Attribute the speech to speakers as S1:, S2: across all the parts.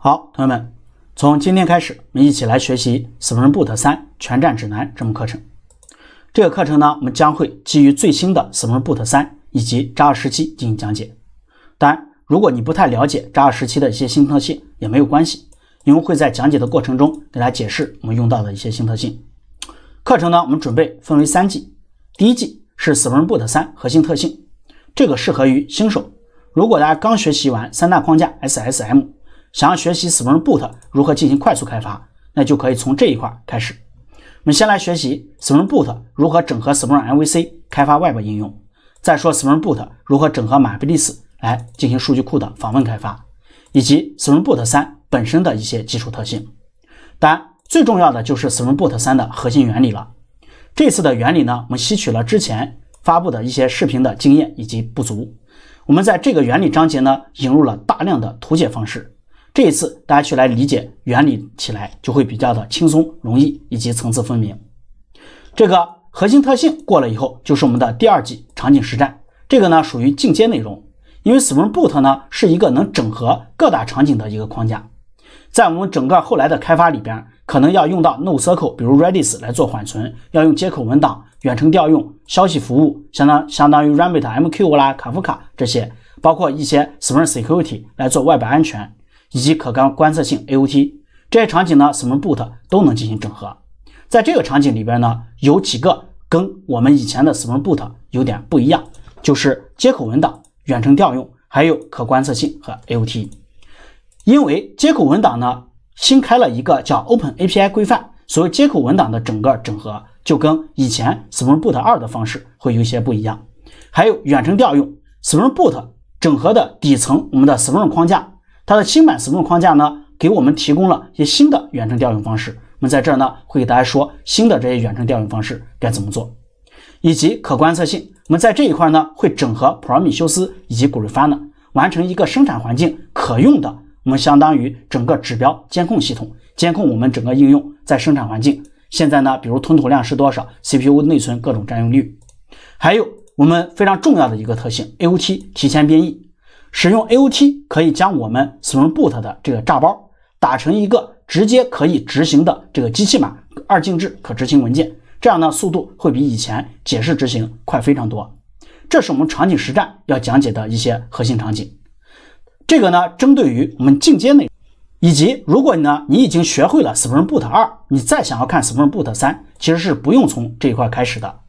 S1: 好，同学们，从今天开始，我们一起来学习 Spring Boot 三全站指南这门课程。这个课程呢，我们将会基于最新的 Spring Boot 三以及 Java 十七进行讲解。当然，如果你不太了解 Java 十七的一些新特性，也没有关系，因为会在讲解的过程中给大家解释我们用到的一些新特性。课程呢，我们准备分为三季，第一季是 Spring Boot 三核心特性，这个适合于新手。如果大家刚学习完三大框架 SSM。想要学习 Spring Boot 如何进行快速开发，那就可以从这一块开始。我们先来学习 Spring Boot 如何整合 Spring MVC 开发 Web 应用，再说 Spring Boot 如何整合 MyBatis 来进行数据库的访问开发，以及 Spring Boot 三本身的一些基础特性。当然，最重要的就是 Spring Boot 三的核心原理了。这次的原理呢，我们吸取了之前发布的一些视频的经验以及不足，我们在这个原理章节呢，引入了大量的图解方式。这一次大家去来理解原理起来就会比较的轻松容易，以及层次分明。这个核心特性过了以后，就是我们的第二季场景实战。这个呢属于进阶内容，因为 Spring Boot 呢是一个能整合各大场景的一个框架。在我们整个后来的开发里边，可能要用到 NoSQL，比如 Redis 来做缓存，要用接口文档、远程调用、消息服务，相当相当于 Rabbit MQ 啦、卡夫卡这些，包括一些 Spring Security 来做外部安全。以及可观测性 AOT 这些场景呢，Spring Boot 都能进行整合。在这个场景里边呢，有几个跟我们以前的 Spring Boot 有点不一样，就是接口文档、远程调用，还有可观测性和 AOT。因为接口文档呢新开了一个叫 Open API 规范，所以接口文档的整个整合就跟以前 Spring Boot 二的方式会有些不一样。还有远程调用，Spring Boot 整合的底层我们的 Spring 框架。它的新版 Spring 框架呢，给我们提供了一些新的远程调用方式。我们在这儿呢会给大家说新的这些远程调用方式该怎么做，以及可观测性。我们在这一块呢会整合 Prometheus 以及 Grafana，完成一个生产环境可用的，我们相当于整个指标监控系统，监控我们整个应用在生产环境。现在呢，比如吞吐量是多少，CPU、内存各种占用率，还有我们非常重要的一个特性 AOT 提前编译。使用 AOT 可以将我们 Spring Boot 的这个炸包打成一个直接可以执行的这个机器码二进制可执行文件，这样呢速度会比以前解释执行快非常多。这是我们场景实战要讲解的一些核心场景。这个呢针对于我们进阶容，以及如果你呢你已经学会了 Spring Boot 二，你再想要看 Spring Boot 三，其实是不用从这一块开始的，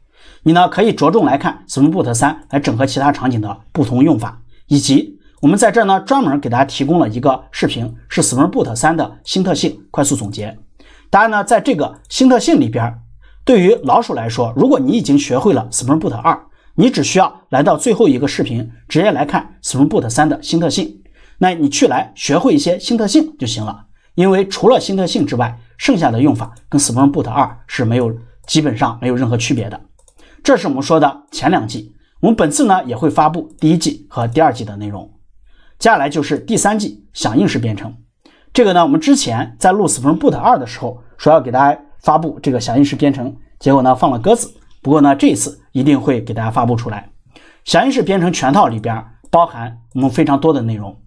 S1: 你呢可以着重来看 Spring Boot 三来整合其他场景的不同用法。以及我们在这儿呢，专门给大家提供了一个视频，是 Spring Boot 三的新特性快速总结。当然呢，在这个新特性里边，对于老鼠来说，如果你已经学会了 Spring Boot 二，你只需要来到最后一个视频，直接来看 Spring Boot 三的新特性，那你去来学会一些新特性就行了。因为除了新特性之外，剩下的用法跟 Spring Boot 二是没有基本上没有任何区别的。这是我们说的前两季。我们本次呢也会发布第一季和第二季的内容，接下来就是第三季响应式编程。这个呢，我们之前在录《Spring boot 二》的时候说要给大家发布这个响应式编程，结果呢放了鸽子。不过呢，这一次一定会给大家发布出来。响应式编程全套里边包含我们非常多的内容。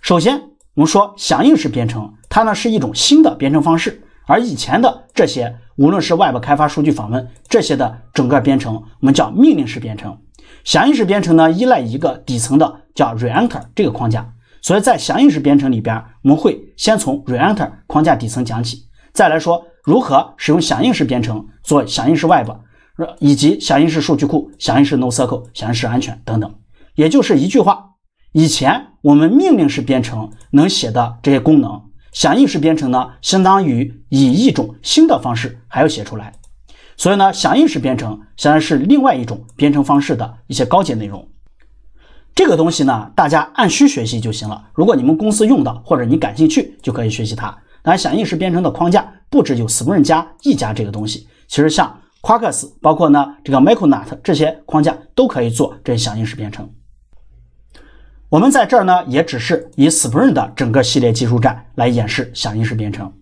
S1: 首先，我们说响应式编程，它呢是一种新的编程方式，而以前的这些，无论是 Web 开发、数据访问这些的整个编程，我们叫命令式编程。响应式编程呢，依赖一个底层的叫 Reactor 这个框架，所以在响应式编程里边，我们会先从 Reactor 框架底层讲起，再来说如何使用响应式编程做响应式 Web，以及响应式数据库、响应式 NoSQL、响应式安全等等。也就是一句话，以前我们命令式编程能写的这些功能，响应式编程呢，相当于以一种新的方式还要写出来。所以呢，响应式编程显然是另外一种编程方式的一些高级内容。这个东西呢，大家按需学习就行了。如果你们公司用到，或者你感兴趣，就可以学习它。当然，响应式编程的框架不只有 Spring 加一加这个东西，其实像 Quarkus，包括呢这个 Micronaut 这些框架都可以做这些响应式编程。我们在这儿呢，也只是以 Spring 的整个系列技术栈来演示响应式编程。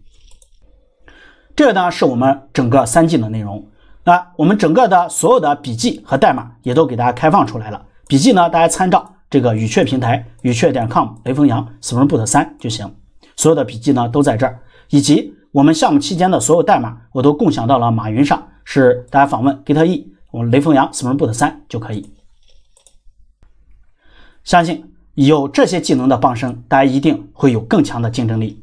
S1: 这呢是我们整个三技能内容，那我们整个的所有的笔记和代码也都给大家开放出来了。笔记呢，大家参照这个语雀平台语雀点 com 雷锋阳 springboot 三就行。所有的笔记呢都在这儿，以及我们项目期间的所有代码我都共享到了马云上，是大家访问 g i t e 我们雷锋羊 springboot 三就可以。相信有这些技能的傍身，大家一定会有更强的竞争力。